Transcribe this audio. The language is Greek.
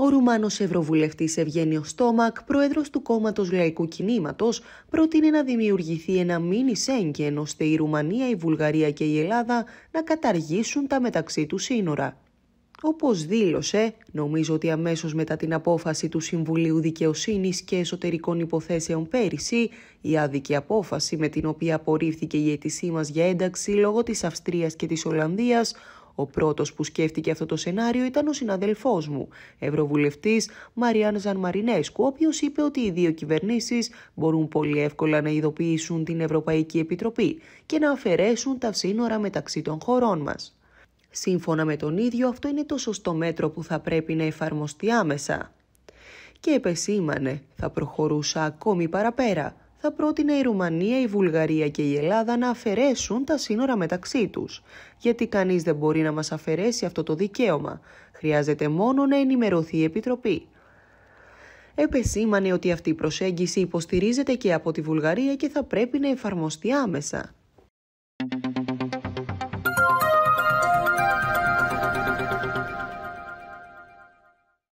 Ο Ρουμάνος Ευρωβουλευτής Ευγένιος Στόμακ, πρόεδρος του κόμματος Λαϊκού Κινήματος, πρότεινε να δημιουργηθεί ένα μίνι Σέγγεν ώστε η Ρουμανία, η Βουλγαρία και η Ελλάδα να καταργήσουν τα μεταξύ τους σύνορα. Όπως δήλωσε, νομίζω ότι αμέσως μετά την απόφαση του Συμβουλίου Δικαιοσύνης και Εσωτερικών Υποθέσεων πέρυσι, η άδικη απόφαση με την οποία απορρίφθηκε η αίτησή μας για ένταξη λόγω της Αυστρίας και της Ολλανδίας. Ο πρώτος που σκέφτηκε αυτό το σενάριο ήταν ο συναδελφός μου, Ευρωβουλευτής Μαριάν Μαρινέσκου, ο οποίος είπε ότι οι δύο κυβερνήσεις μπορούν πολύ εύκολα να ειδοποιήσουν την Ευρωπαϊκή Επιτροπή και να αφαιρέσουν τα σύνορα μεταξύ των χωρών μας. Σύμφωνα με τον ίδιο, αυτό είναι το σωστό μέτρο που θα πρέπει να εφαρμοστεί άμεσα. Και επεσήμανε, θα προχωρούσα ακόμη παραπέρα θα πρότεινε η Ρουμανία, η Βουλγαρία και η Ελλάδα να αφαιρέσουν τα σύνορα μεταξύ τους, γιατί κανείς δεν μπορεί να μας αφαιρέσει αυτό το δικαίωμα. Χρειάζεται μόνο να ενημερωθεί η Επιτροπή. Επεσήμανε ότι αυτή η προσέγγιση υποστηρίζεται και από τη Βουλγαρία και θα πρέπει να εφαρμοστεί άμεσα.